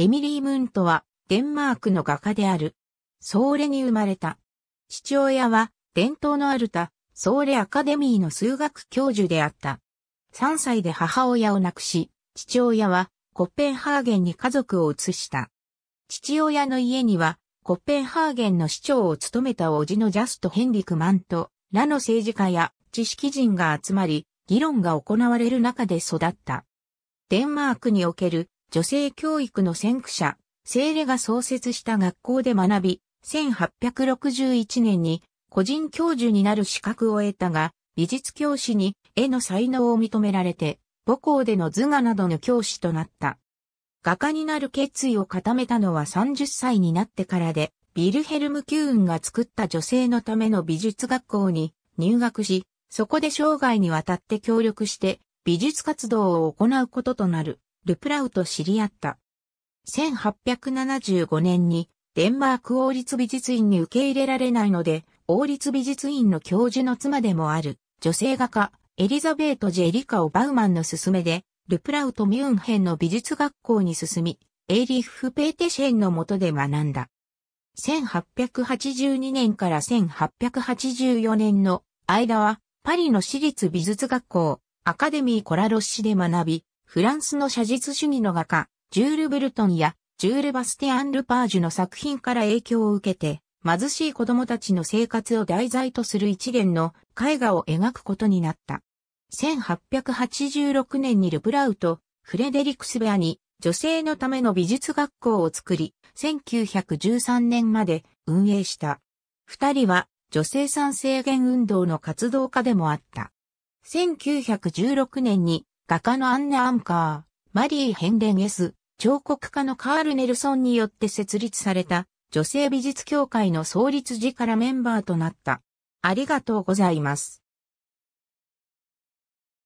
エミリー・ムントは、デンマークの画家である。ソーレに生まれた。父親は、伝統のあるた、ソーレアカデミーの数学教授であった。3歳で母親を亡くし、父親は、コッペンハーゲンに家族を移した。父親の家には、コッペンハーゲンの市長を務めた叔父のジャスト・ヘンリク・マント、らの政治家や知識人が集まり、議論が行われる中で育った。デンマークにおける女性教育の先駆者、セーレが創設した学校で学び、1861年に個人教授になる資格を得たが、美術教師に絵の才能を認められて、母校での図画などの教師となった。画家になる決意を固めたのは30歳になってからで、ビルヘルム・キューンが作った女性のための美術学校に入学し、そこで生涯にわたって協力して美術活動を行うこととなる。ルプラウと知り合った。1875年にデンマーク王立美術院に受け入れられないので、王立美術院の教授の妻でもある女性画家エリザベート・ジェリカオ・バウマンの勧めで、ルプラウト・ミュンヘンの美術学校に進み、エイリフ・ペーテシェンの下で学んだ。1882年から1884年の間は、パリの私立美術学校、アカデミー・コラロッシで学び、フランスの写実主義の画家、ジュール・ブルトンや、ジュール・バスティアン・ルパージュの作品から影響を受けて、貧しい子供たちの生活を題材とする一連の絵画を描くことになった。1886年にルブラウとフレデリクスベアに女性のための美術学校を作り、1913年まで運営した。二人は女性産制限運動の活動家でもあった。1916年に画家のアンネ・アンカー、マリー・ヘンレンス、彫刻家のカール・ネルソンによって設立された女性美術協会の創立時からメンバーとなった。ありがとうございます。